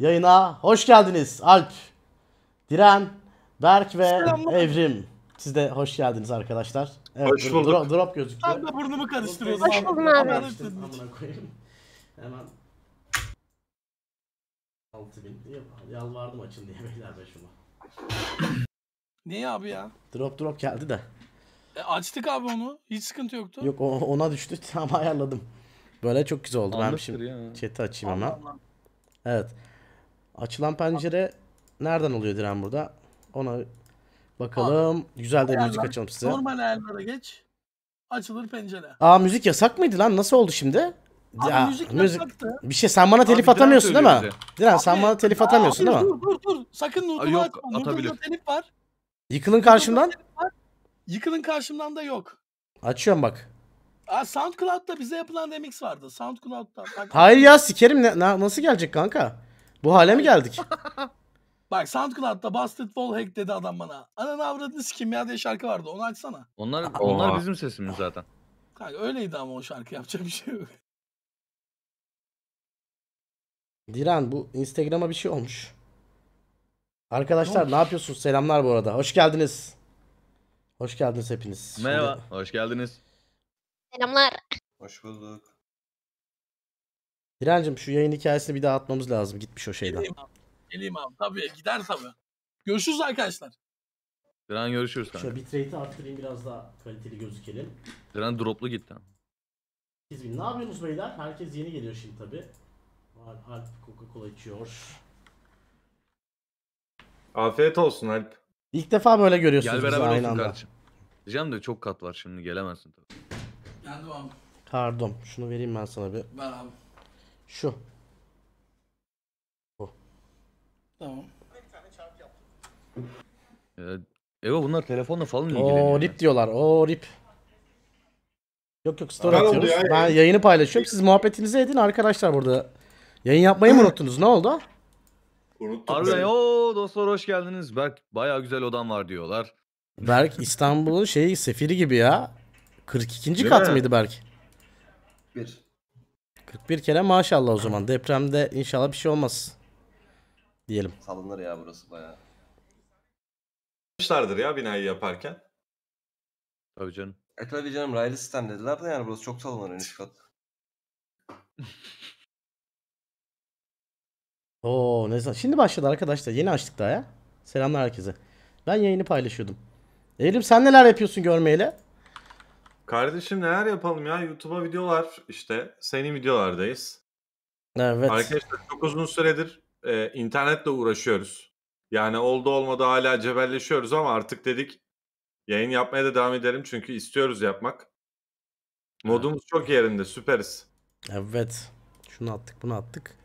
Yayına hoş geldiniz Alp, Diren, Berk ve Selamlar. Evrim. Siz de hoş geldiniz arkadaşlar. Evet, Hoş bulduk. Drop, drop gözüktü. Ben de burnumu karıştırıyordum. Hoş buldun abi. Amına koyayım. Hemen 6000 Yap- yalvardım açın diye beyler başıma. Niye abi ya? Drop drop geldi de. E, açtık abi onu. Hiç sıkıntı yoktu. Yok o- ona düştü tam ayarladım. Böyle çok güzel oldu. Ben şimdi ya. chat'i açayım hemen. Evet. Açılan pencere nereden oluyor diren burada? Ona bakalım. Abi, Güzel de müzik açalım size. Normal ayarlara geç. Açılır pencere. Aa müzik yasak mıydı lan? Nasıl oldu şimdi? Abi ya, müzik, yasaktı. Bir şey sen bana telif abi, atamıyorsun değil mi? Diren sen bana telif atamıyorsun abi, değil mi? Dur dur dur. Sakın Nurdur'u atma. Nurdur'da telif var. Yıkılın karşımdan. Yıkılın karşımdan da yok. Açıyorum bak. Aa, SoundCloud'da bize yapılan remix vardı. SoundCloud'da. Bak. Hayır ya sikerim. Ne, na, nasıl gelecek kanka? Bu hale mi geldik? Bak SoundCloud'da Basketball Hack dedi adam bana. Ananı avradını sikim ya diye şarkı vardı. Onu açsana. Onlar Oha. onlar bizim sesimiz zaten. Kanka öyleydi ama o şarkı yapacak bir şey yok. Diran, bu Instagram'a bir şey olmuş. Arkadaşlar ne, ne yapıyorsunuz? Selamlar bu arada. Hoş geldiniz. Hoş geldiniz hepiniz. Merhaba. Şimdi... Hoş geldiniz. Selamlar. Hoş bulduk. Hilal'cim şu yayın hikayesini bir daha atmamız lazım. Gitmiş o şeyden. Geleyim abi. Geleyim abi. Tabii gider tabii. Görüşürüz arkadaşlar. Diren görüşürüz kanka. Şöyle bitrate'i arttırayım biraz daha kaliteli gözükelim. Diren droplu gitti. 2000. Ne yapıyorsunuz beyler? Herkes yeni geliyor şimdi tabii. Alp Coca-Cola içiyor. Afiyet olsun Alp. İlk defa böyle görüyorsunuz Gel beraber aynı anda. kardeşim. Diyeceğim de çok kat var şimdi gelemezsin tabii. Geldim abi. Pardon. Şunu vereyim ben sana bir. Ben abi. Şu. Bu. Tamam. Ee, bunlar telefonla falan ilgileniyor. Oo rip diyorlar. Oo rip. Yok yok story Ben atıyoruz. ya, Ben yayını paylaşıyorum. Siz muhabbetinizi edin arkadaşlar burada. Yayın yapmayı mı unuttunuz? Ne oldu? Unuttum. Harbiden dostlar hoş geldiniz. Berk baya güzel odam var diyorlar. Berk İstanbul'un şeyi sefiri gibi ya. 42. Değil kat mi? mıydı Berk? Bir. 41 kere maşallah o zaman. Depremde inşallah bir şey olmaz. Diyelim. Salınır ya burası bayağı. Yapmışlardır ya binayı yaparken. Tabii canım. E tabii canım raylı sistem dediler de yani burası çok salınır en üst kat. Oo ne zaman? Şimdi başladı arkadaşlar. Yeni açtık daha ya. Selamlar herkese. Ben yayını paylaşıyordum. Eylül sen neler yapıyorsun görmeyle? Kardeşim neler yapalım ya? YouTube'a videolar işte. Senin videolardayız. Evet. Arkadaşlar çok uzun süredir e, internetle uğraşıyoruz. Yani oldu olmadı hala cebelleşiyoruz ama artık dedik yayın yapmaya da devam edelim çünkü istiyoruz yapmak. Modumuz çok yerinde süperiz. Evet. Şunu attık bunu attık.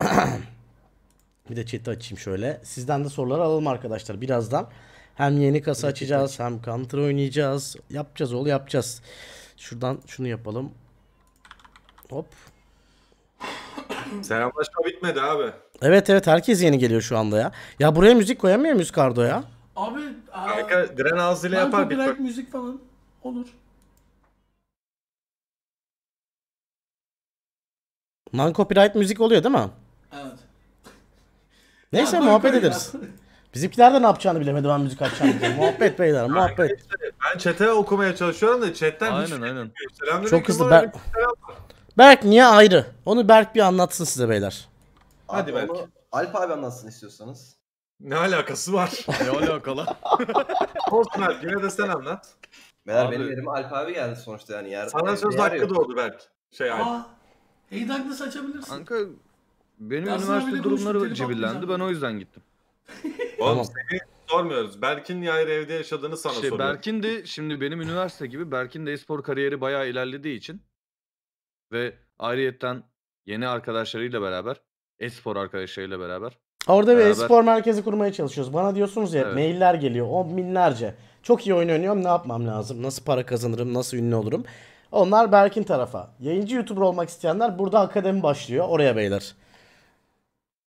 bir de chat'i açayım şöyle. Sizden de sorular alalım arkadaşlar birazdan. Hem yeni kasa açacağız hem counter oynayacağız. Yapacağız oğlu yapacağız. Şuradan şunu yapalım. Hop. Selamlaşma bitmedi abi. Evet evet herkes yeni geliyor şu anda ya. Ya buraya müzik koyamıyor muyuz Kardo ya? Abi. aa, Kanka diren ağzıyla yapar bir copyright müzik falan olur. Non copyright müzik oluyor değil mi? Evet. Neyse Ya, muhabbet ederiz. ya. Bizimkiler de ne yapacağını bilemedi ben müzik açacağım diye. muhabbet beyler muhabbet. Ben çete okumaya çalışıyorum da chatten aynen, hiç aynen. Selam Çok hızlı. Ber Berk niye ayrı? Onu Berk bir anlatsın size beyler. Hadi Berk. Alp abi anlatsın istiyorsanız. Ne alakası var? ne alakalı? Olsun Alp yine de sen anlat. Beyler benim yerime Alp abi geldi sonuçta yani. Yer, Sana söz hakkı doğdu Berk. Şey Alp. Aa, hey Douglas açabilirsin. Kanka benim Aslında üniversite durumları cebillendi ben o yüzden gittim. Oğlum Tamam. seni sormuyoruz. Berk'in yani evde yaşadığını sana İşte soruyoruz. Berk'in de şimdi benim üniversite gibi Berk'in de espor kariyeri bayağı ilerlediği için ve ayrıyetten yeni arkadaşlarıyla beraber espor arkadaşlarıyla beraber Orada bir espor merkezi kurmaya çalışıyoruz. Bana diyorsunuz ya Evet. mailler geliyor on binlerce. Çok iyi oyun oynuyorum ne yapmam lazım? Nasıl para kazanırım? Nasıl ünlü olurum? Onlar Berk'in tarafa. Yayıncı YouTuber olmak isteyenler burada akademi başlıyor. Oraya beyler.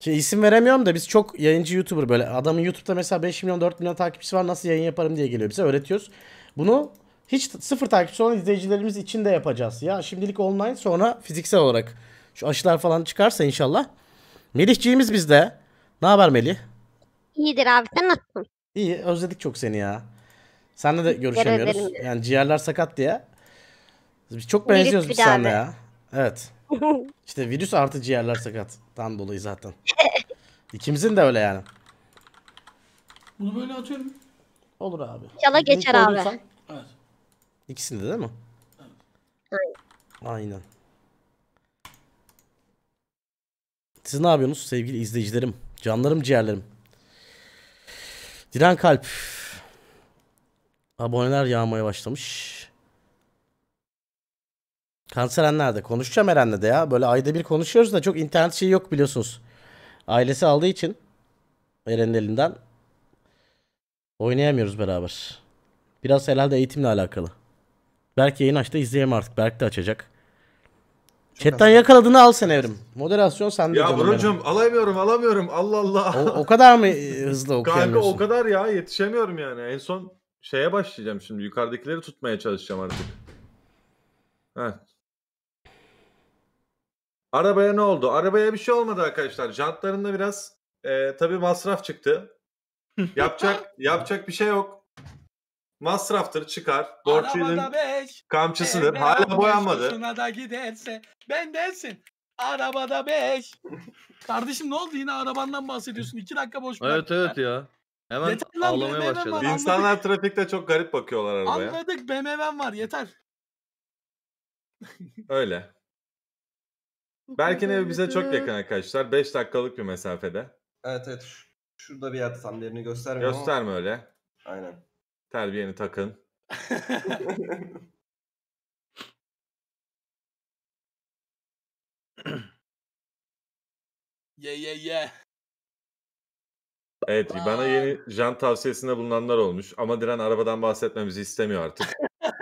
Şimdi isim veremiyorum da biz çok yayıncı YouTuber böyle. Adamın YouTube'da mesela 5 milyon 4 milyon takipçisi var nasıl yayın yaparım diye geliyor bize öğretiyoruz. Bunu hiç sıfır takipçi olan izleyicilerimiz için de yapacağız. Ya şimdilik online sonra fiziksel olarak şu aşılar falan çıkarsa inşallah. Melihciğimiz bizde. Ne haber Melih? İyidir abi sen nasılsın? İyi özledik çok seni ya. Seninle de görüşemiyoruz. Yani ciğerler sakat diye. Biz çok benziyoruz Virüs biz seninle ya. Evet. İşte virüs artı ciğerler sakat. sakattan dolayı zaten. İkimizin de öyle yani. Bunu böyle atıyorum. Olur abi. İnşallah geçer abi. koyduysan- Evet. İkisinde değil mi? Evet. Aynen. Siz ne yapıyorsunuz sevgili izleyicilerim? Canlarım ciğerlerim. Diren Kalp. Aboneler yağmaya başlamış. Kanser Enler'de. Konuşacağım Eren'le de ya. Böyle ayda bir konuşuyoruz da çok internet şeyi yok biliyorsunuz. Ailesi aldığı için Eren'in elinden oynayamıyoruz beraber. Biraz herhalde eğitimle alakalı. Berk yayın açtı izleyemem artık. Berk de açacak. Çok Chatten yakaladığını al sen Evrim. Moderasyon sende. Ya canım Buracığım alamıyorum alamıyorum. Allah Allah. O, o kadar mı e, hızlı Kanka okuyamıyorsun? o kadar ya yetişemiyorum yani. En son şeye başlayacağım şimdi. Yukarıdakileri tutmaya çalışacağım artık. Heh, Arabaya ne oldu? Arabaya bir şey olmadı arkadaşlar. Jantlarında biraz e, tabii masraf çıktı. Yapacak yapacak bir şey yok. Masraftır çıkar. Borçlunun kamçısıdır. Hala on boyanmadı. boşuna da giderse bendensin. Arabada beş. Kardeşim ne oldu yine arabandan bahsediyorsun. İki dakika boş bırak. Evet evet ya. Hemen Yeter ağlamaya BMW var. İnsanlar trafikte çok garip bakıyorlar arabaya. Anladık BMW'm var yeter. Öyle. Berkin evi bize çok yakın arkadaşlar. 5 dakikalık bir mesafede. Evet evet. Şurada bir yerde tam yerini göstermiyor Gösterme ama. öyle. Aynen. Terbiyeni takın. Yeah yeah yeah. Evet Bak. bana yeni jant tavsiyesinde bulunanlar olmuş ama Diren arabadan bahsetmemizi istemiyor artık.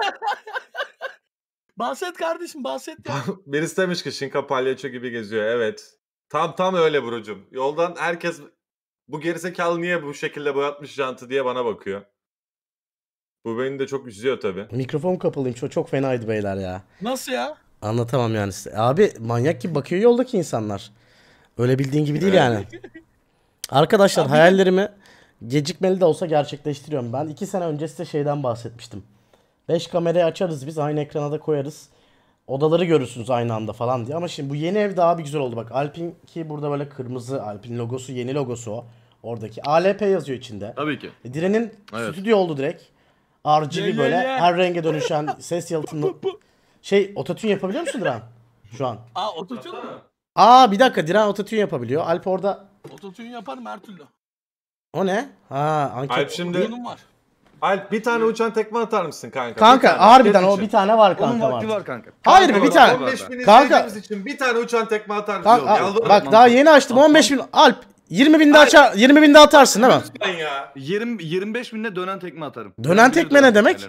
Bahset kardeşim bahset ya. Birisi demiş ki Şinka palyaço gibi geziyor. Evet. Tam tam öyle Burucum. Yoldan herkes bu gerizekalı niye bu şekilde boyatmış jantı diye bana bakıyor. Bu beni de çok üzüyor tabii. Mikrofon kapalıymış. O çok fenaydı beyler ya. Nasıl ya? Anlatamam yani. size. Abi manyak gibi bakıyor yoldaki insanlar. Öyle bildiğin gibi değil Evet. yani. Arkadaşlar hayallerimi gecikmeli de olsa gerçekleştiriyorum. Ben iki sene önce size şeyden bahsetmiştim. 5 kamerayı açarız biz aynı ekrana da koyarız. Odaları görürsünüz aynı anda falan diye. Ama şimdi bu yeni ev daha bir güzel oldu. Bak Alpin ki burada böyle kırmızı Alpin logosu yeni logosu o. Oradaki ALP yazıyor içinde. Tabii ki. E, direnin evet. stüdyo oldu direkt. RGB ye, böyle ye, her renge dönüşen ses yalıtımlı. şey ototune yapabiliyor musun Diren? Şu an. Aa ototune mı? Aa bir dakika Diren ototune yapabiliyor. Alp orada. Ototune yaparım her türlü. O ne? Ha anket. Alp şimdi. Oyunum var. Alp bir tane uçan tekme atar mısın kanka? Kanka bir tane, harbiden o bir tane var kanka. Onun var. var kanka. Hayır kanka, bir tane. 15 bin kanka. için bir tane uçan tekme atar mısın? Kanka, Yalvarırım. Bak daha yeni açtım Anladım. 15 bin. Alp 20 binde açar 20 binde atarsın değil mi? Lütfen ya. 20 25 binde dönen tekme atarım. Dönen, dönen tekme ne demek?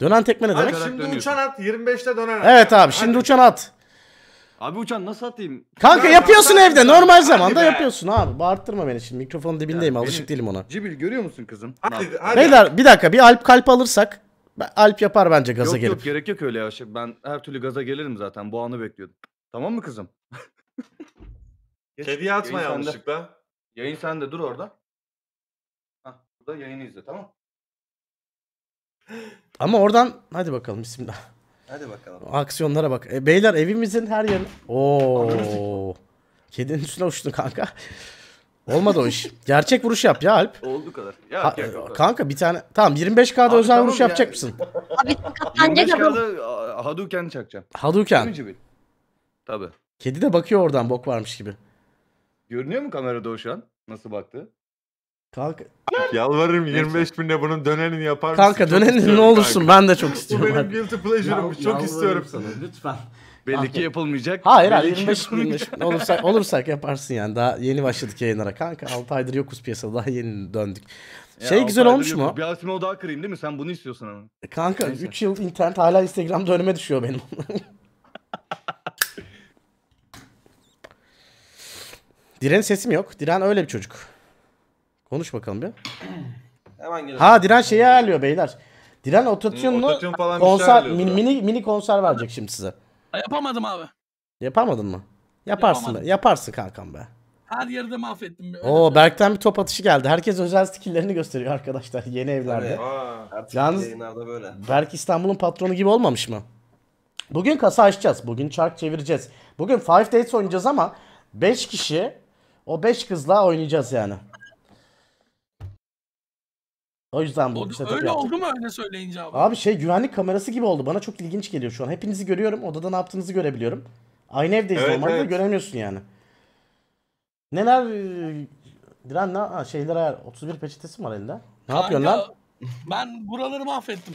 Dönen tekme ne demek? Abi şimdi uçan at 25'te dönen at. Evet abi şimdi uçan at. Abi uçan nasıl atayım? Kanka yapıyorsun evde normal zamanda be. yapıyorsun abi. Bağırttırma beni şimdi mikrofonun dibindeyim yani alışık değilim ona. Cibil görüyor musun kızım? Hadi, hadi. Beyler bir dakika bir alp kalp alırsak alp yapar bence gaza yok, gelip. Yok gerek yok öyle ya. Şey, ben her türlü gaza gelirim zaten bu anı bekliyordum. Tamam mı kızım? Kediye atma yayın yanlışlıkla. Sende. Yayın sende dur orada. Hah burada yayını izle tamam. Ama oradan hadi bakalım bismillah. Hadi bakalım. Aksiyonlara bak. E, beyler evimizin her yerine... Ooo Kedinin üstüne uçtun kanka. Olmadı o iş. Gerçek vuruş yap ya Alp. Oldu kadar. Ya, ha, kadar. kanka bir tane. Tamam 25K'da Abi, özel tamam vuruş ya. yapacak mısın? Abi bence de bu. Hadouken çakacağım. Hadouken. Tabii. Kedi de bakıyor oradan bok varmış gibi. Görünüyor mu kamerada o şu an? Nasıl baktı? Kanka. Yalvarırım 25 binle bunun dönenin yapar mısın? Kanka dönenin ne olursun ben de çok istiyorum. Bu benim guilty pleasure'ım. Yal- çok istiyorum. sana lütfen. Belli ki yapılmayacak. Hayır hayır 25 bin olursak, olursak yaparsın yani. Daha yeni başladık yayınlara. Kanka 6 aydır yokuz piyasada daha yeni döndük. şey altı güzel olmuş mu? Bir altın o daha kırayım değil mi? Sen bunu istiyorsun ama. Kanka Neyse. 3 yıl internet hala Instagram'da önüme düşüyor benim. Diren sesim yok. Diren öyle bir çocuk. Konuş bakalım bir. Hemen gelelim. Ha Diren şeyi ayarlıyor beyler. Diren ototune'lu şey konser, şeyler mini, mini, konser verecek şimdi size. Yapamadım abi. Yapamadın mı? Yaparsın Yapamadım. Yaparsın kankam be. Her yerde mahvettim. Öyle Oo Berk'ten bir top atışı geldi. Herkes özel skill'lerini gösteriyor arkadaşlar yeni evlerde. Aa, Yalnız- böyle. Berk İstanbul'un patronu gibi olmamış mı? Bugün kasa açacağız. Bugün çark çevireceğiz. Bugün Five Dates oynayacağız ama 5 kişi o 5 kızla oynayacağız yani. O yüzden bu o, Öyle yaptık. oldu mu öyle söyleyince abi? Abi şey güvenlik kamerası gibi oldu. Bana çok ilginç geliyor şu an. Hepinizi görüyorum. Odada ne yaptığınızı görebiliyorum. Aynı evdeyiz evet, normalde evet. göremiyorsun yani. Neler Diren ne ha, şeyler ayar. 31 peçetesi mi var elinde? Ne Kanka, yapıyorsun lan? Ben buraları mahvettim.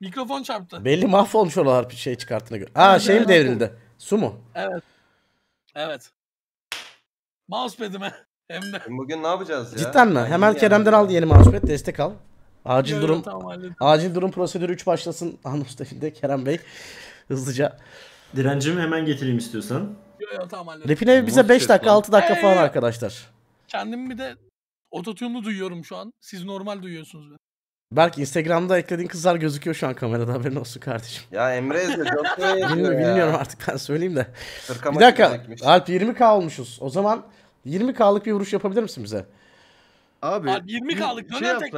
Mikrofon çarptı. Belli mahvolmuş olalar bir şey çıkarttığına göre. Aa evet, şey mi evet, devrildi? Su mu? Evet. Evet. Mousepad'ime. Hem de. Bugün ne yapacağız ya? Cidden mi? Hemen yani Kerem'den yani. al yeni Asumet destek al. Acil Öyle durum tamam, acil durum prosedürü 3 başlasın Anustafil'de Kerem Bey. Hızlıca. Direncimi hemen getireyim istiyorsan. Yok yok tamam halledin. Rapine bize 5 dakika 6 dakika ee, falan arkadaşlar. Kendimi bir de ototune'lu duyuyorum şu an. Siz normal duyuyorsunuz beni. Berk Instagram'da eklediğin kızlar gözüküyor şu an kamerada haberin olsun kardeşim. Ya Emre izle çok Bilmiyorum, ya. bilmiyorum artık ben söyleyeyim de. Sırkama bir dakika Alp 20k olmuşuz. O zaman 20K'lık bir vuruş yapabilir misin bize? Abi, Abi 20K'lık şey yapsak,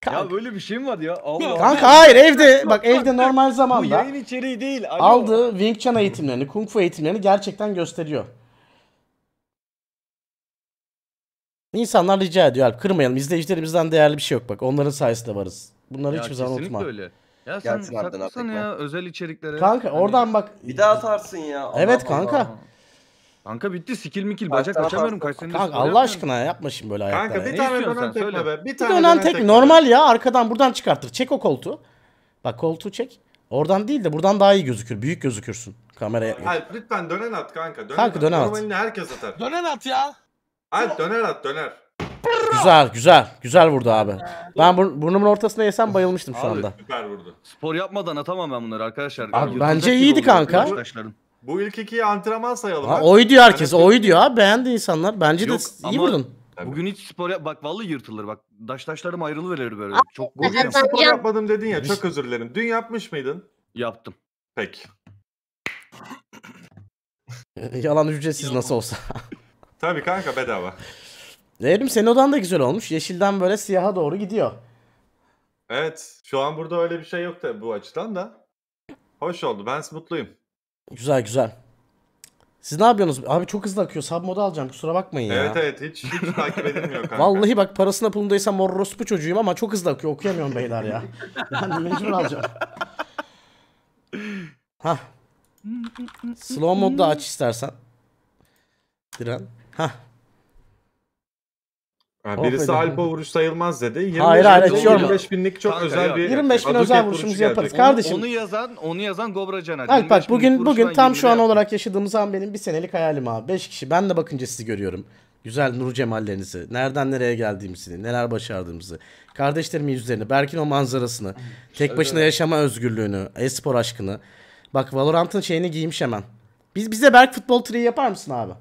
Kanka. Ya böyle bir şey mi var ya? Allah. Kanka hayır evde bak evde normal zamanda. Bu yayın içeriği değil. Alo. Aldığı Wing Chun eğitimlerini, Kung Fu eğitimlerini gerçekten gösteriyor. İnsanlar rica ediyor Alp kırmayalım. İzleyicilerimizden değerli bir şey yok bak. Onların sayesinde varız. Bunları ya hiçbir zaman unutma. Öyle. Ya sen Gelsin ardından ya özel içeriklere. Kanka hani- oradan bak. Bir daha atarsın ya. Allah evet Allah. kanka. Allah. Kanka bitti sikil mikil bacak açamıyorum kaç senedir. Kanka Allah aşkına yapma şimdi böyle ayaklara. Kanka bir Ne tane istiyorsun tekme Söyle. be. Bir Bir tane önen dönen tek normal ya arkadan buradan çıkartır. Çek o koltuğu. Bak koltuğu çek. Oradan değil de buradan daha iyi gözükür. Büyük gözükürsün. Kameraya. Hayır lütfen dönen at kanka. Dönen Kanka, at. dönen at. Normalini herkes atar. Dönen at ya. Hayır döner at döner. Güzel güzel. Güzel vurdu abi. Ben burnumun ortasına yesem bayılmıştım şu Abi, anda. Süper vurdu. Spor yapmadan atamam ben bunları arkadaşlar. Abi, bence iyiydi kanka. Arkadaşların. Bu ilk ikiyi antrenman sayalım. Ha, oy diyor herkes. Oy şey diyor ha Beğendi insanlar. Bence Yok, de iyi ama- vurdun. Bugün hiç spor yap... Bak vallahi yırtılır bak. Daş taşlarım ayrılıverir böyle. Çok Bugün korkuyorum. spor yapmadım dedin ya çok özür dilerim. Dün yapmış mıydın? Yaptım. Peki. Yalan ücretsiz nasıl olsa. Tabii kanka bedava. Evrim senin odan da güzel olmuş. Yeşilden böyle siyaha doğru gidiyor. Evet şu an burada öyle bir şey yok da bu açıdan da. Hoş oldu ben mutluyum. Güzel güzel. Siz ne yapıyorsunuz? Abi çok hızlı akıyor. Sub modu alacağım. Kusura bakmayın ya. Evet evet hiç, hiç takip edilmiyor kanka. Vallahi bak parasına pulundaysa morrospu çocuğuyum ama çok hızlı akıyor. Okuyamıyorum beyler ya. Yani mecbur alacağım. Hah. Slow modda aç istersen. Diren. Hah. Ha, birisi Aferin. alpa vuruş sayılmaz dedi. 25 Hayır, hayır, bin- 25 binlik çok Kanka özel bir 25 bin özel vuruşumuzu vuruşu yaparız. gelecek. Kardeşim. Onu yazan, onu yazan Gobra Caner. Alper bugün bugün tam şu an olarak yaşadığımız an benim bir senelik hayalim abi. 5 kişi ben de bakınca sizi görüyorum. Güzel Nur Cemallerinizi, nereden nereye geldiğimizi, neler başardığımızı, kardeşlerimin yüzlerini, Berk'in o manzarasını, tek başına yaşama özgürlüğünü, espor aşkını. Bak Valorant'ın şeyini giymiş hemen. Biz bize Berk futbol triği yapar mısın abi?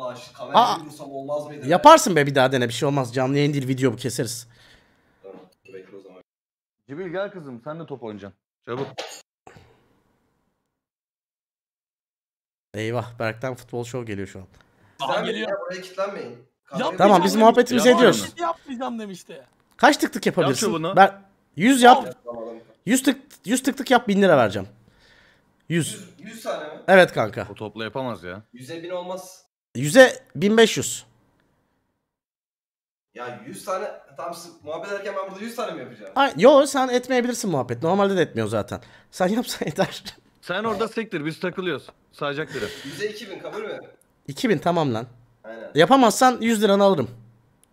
Allah aşkına kamerayı olmaz mıydı? Yaparsın be bir daha dene bir şey olmaz. Canlı yayın değil video bu keseriz. Tamam, Cibil gel kızım sen de top oynayacaksın. Çabuk. Eyvah Berk'ten futbol show geliyor şu an. Sen geliyor. buraya kilitlenmeyin. Tamam, biz muhabbetimizi ediyoruz. Yapmayacağım demişti. Kaç tık tık yapabilirsin? çubuğunu. Ben 100 yap. 100 tık 100 tık tık yap 1000 lira vereceğim. 100. 100 tane mi? Evet kanka. O topla yapamaz ya. 100'e 1000 olmaz. 100'e 1500. Ya 100 tane tam siz muhabbet ederken ben burada 100 tane mi yapacağım? Hayır, yok sen etmeyebilirsin muhabbet. Normalde de etmiyor zaten. Sen yapsan yeter. Sen orada sektir biz takılıyoruz. Sayacak biri. 100'e 2000 kabul mü? 2000 tamam lan. Aynen. Yapamazsan 100 liranı alırım.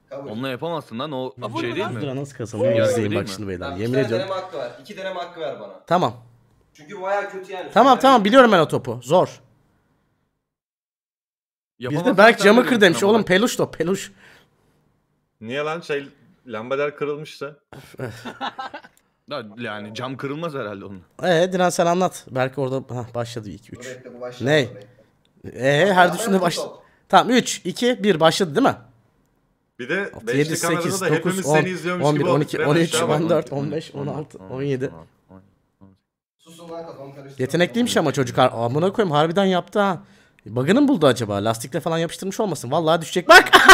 Kabul. Onunla yapamazsın lan o Kabul şey mü değil 100 lira nasıl kazanıyor? Yargı İzleyin bak şimdi beyler. Tamam, Yemin ediyorum. ediyorum. deneme hakkı var. İki deneme hakkı ver bana. Tamam. Çünkü baya kötü yani. Tamam tamam biliyorum ben o topu. Zor. Bizde Berk camı kır demiş. Oğlum peluş da peluş. Niye lan şey lambader kırılmışsa? yani cam kırılmaz herhalde onun. Ee Dinan sen anlat. Belki orada ha, başladı 2 3. Ne? Ee her düşünde baş. Tamam 3 2 1 başladı değil mi? Bir de 6, 7 8 9 10 11 12 13 14 15 16 17. Yetenekliymiş ama çocuk. Amına koyayım harbiden yaptı ha. Bug'ını mı buldu acaba? Lastikle falan yapıştırmış olmasın. Vallahi düşecek. Bak!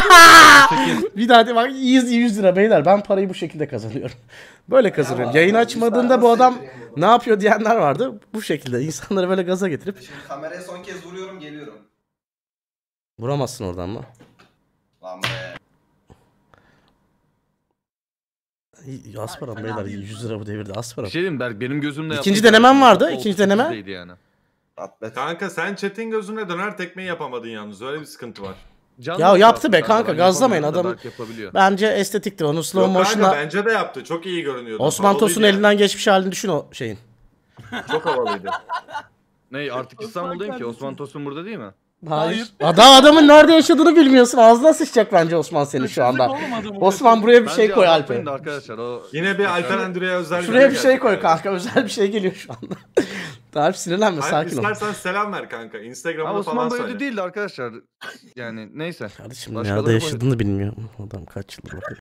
bir daha de bak 100, 100 lira beyler. Ben parayı bu şekilde kazanıyorum. Böyle kazanıyorum. Yayın açmadığında bu adam ne yapıyor diyenler vardı. Bu şekilde insanları böyle gaza getirip. Şimdi kameraya son kez vuruyorum geliyorum. Vuramazsın oradan mı? Lan be. Asparam beyler 100 lira bu devirde asparam. Bir şey diyeyim Berk benim gözümde İkinci yaptığım- denemem şey vardı, ikinci deneme. Yani. Atlet. Kanka sen Çetin gözüne döner tekmeyi yapamadın yalnız. Öyle bir sıkıntı var. Canlı ya yaptı be kanka ben gazlamayın adam. Bence estetikti onu slow motion'a. Kanka, bence de yaptı. Çok iyi görünüyordu. Osman Tosun elinden yani. geçmiş halini düşün o şeyin. Çok havalıydı. ne artık İstanbul'dayım ki Osman Tosun burada değil mi? Hayır. Adam adamın nerede yaşadığını bilmiyorsun. Ağzına sıçacak bence Osman seni şu anda. Osman buraya bir şey koy Alper. arkadaşlar o Yine bir Alper Andrea'ya özel Şuraya bir şey koy kanka. Özel bir şey geliyor şu anda. Tarif sinirlenme Hayır, sakin ol. İstersen selam ver kanka. Instagram'da Abi Osman falan da öyle söyle. değildi arkadaşlar. Yani neyse. Kardeşim Başkaları nerede yaşadığını bilmiyorum. Adam kaç yıldır bakıyor.